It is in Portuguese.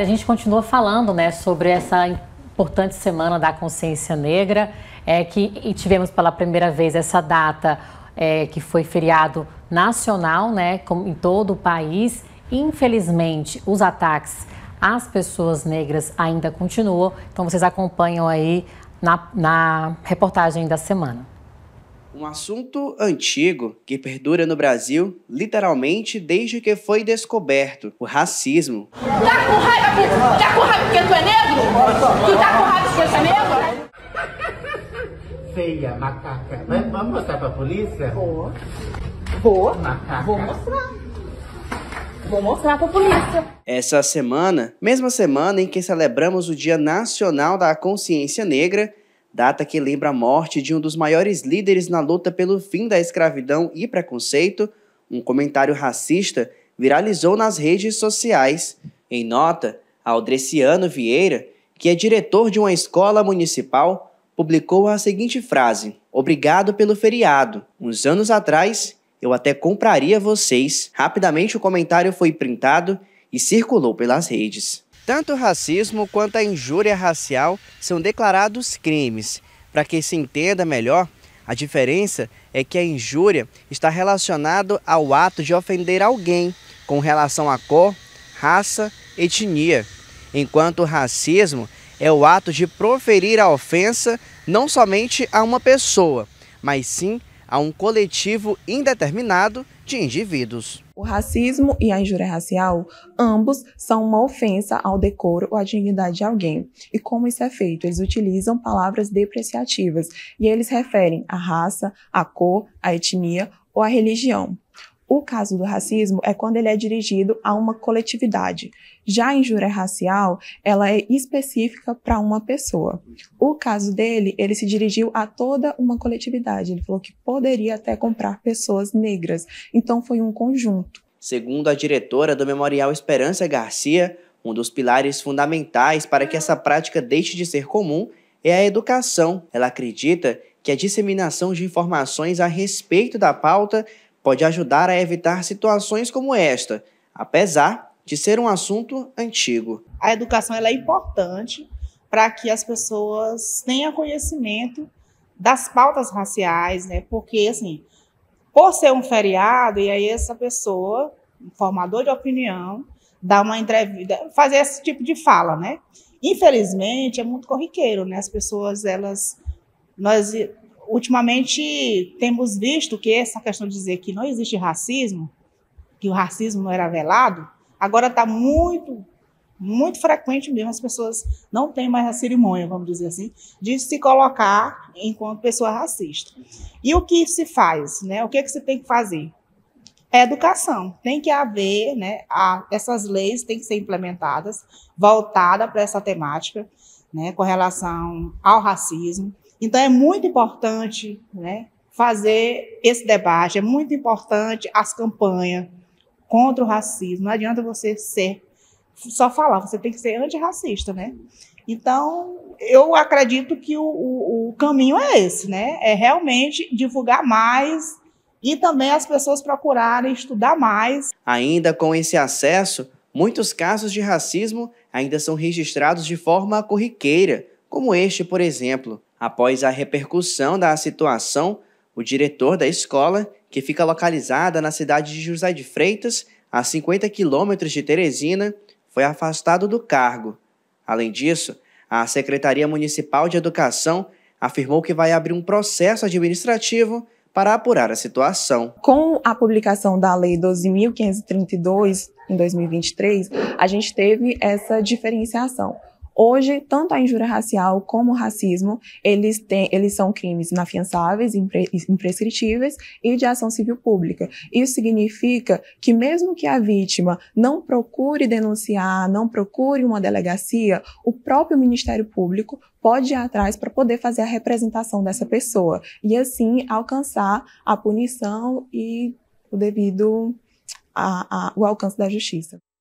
A gente continua falando né, sobre essa importante semana da consciência negra, é, que tivemos pela primeira vez essa data é, que foi feriado nacional né, em todo o país. Infelizmente, os ataques às pessoas negras ainda continuam, então vocês acompanham aí na, na reportagem da semana. Um assunto antigo que perdura no Brasil literalmente desde que foi descoberto, o racismo. Tá com raiva, tá com raiva porque tu é negro? Tu tá com raiva porque tu é negro? Feia, macaca. Vamos mostrar pra polícia? Vou. Vou. Vou mostrar. Vou mostrar pra polícia. Essa semana, mesma semana em que celebramos o Dia Nacional da Consciência Negra, data que lembra a morte de um dos maiores líderes na luta pelo fim da escravidão e preconceito, um comentário racista viralizou nas redes sociais. Em nota, Aldreciano Vieira, que é diretor de uma escola municipal, publicou a seguinte frase: Obrigado pelo feriado. Uns anos atrás, eu até compraria vocês. Rapidamente o comentário foi printado e circulou pelas redes. Tanto o racismo quanto a injúria racial são declarados crimes. Para que se entenda melhor, a diferença é que a injúria está relacionada ao ato de ofender alguém com relação à cor, raça, etnia, enquanto o racismo é o ato de proferir a ofensa não somente a uma pessoa, mas sim a um coletivo indeterminado de indivíduos. O racismo e a injúria racial, ambos são uma ofensa ao decoro ou à dignidade de alguém. E como isso é feito? Eles utilizam palavras depreciativas e eles referem à raça, à cor, à etnia ou à religião. O caso do racismo é quando ele é dirigido a uma coletividade. Já a injúria racial, ela é específica para uma pessoa. O caso dele, ele se dirigiu a toda uma coletividade. Ele falou que poderia até comprar pessoas negras. Então foi um conjunto. Segundo a diretora do Memorial Esperança Garcia, um dos pilares fundamentais para que essa prática deixe de ser comum é a educação. Ela acredita que a disseminação de informações a respeito da pauta pode ajudar a evitar situações como esta, apesar de ser um assunto antigo. A educação é importante para que as pessoas tenham conhecimento das pautas raciais, né? Porque assim, por ser um feriado e aí essa pessoa, um formador de opinião, dá uma entrevista, fazer esse tipo de fala, né? Infelizmente é muito corriqueiro, né? As pessoas elas nós ultimamente temos visto que essa questão de dizer que não existe racismo, que o racismo não era velado, agora está muito, muito frequente mesmo. As pessoas não têm mais a cerimônia, vamos dizer assim, de se colocar enquanto pessoa racista. E o que se faz, né? O que, é que se tem que fazer? É educação. Tem que haver, né? A, essas leis têm que ser implementadas, voltada para essa temática, né? Com relação ao racismo então, é muito importante né, fazer esse debate, é muito importante as campanhas contra o racismo. Não adianta você ser só falar, você tem que ser antirracista, né? Então, eu acredito que o, o, o caminho é esse, né? É realmente divulgar mais e também as pessoas procurarem estudar mais. Ainda com esse acesso, muitos casos de racismo ainda são registrados de forma corriqueira, como este, por exemplo. Após a repercussão da situação, o diretor da escola, que fica localizada na cidade de José de Freitas, a 50 quilômetros de Teresina, foi afastado do cargo. Além disso, a Secretaria Municipal de Educação afirmou que vai abrir um processo administrativo para apurar a situação. Com a publicação da Lei 12.532 em 2023, a gente teve essa diferenciação. Hoje, tanto a injúria racial como o racismo, eles, têm, eles são crimes inafiançáveis, impre, imprescritíveis e de ação civil pública. Isso significa que mesmo que a vítima não procure denunciar, não procure uma delegacia, o próprio Ministério Público pode ir atrás para poder fazer a representação dessa pessoa e assim alcançar a punição e o devido a, a, o alcance da justiça.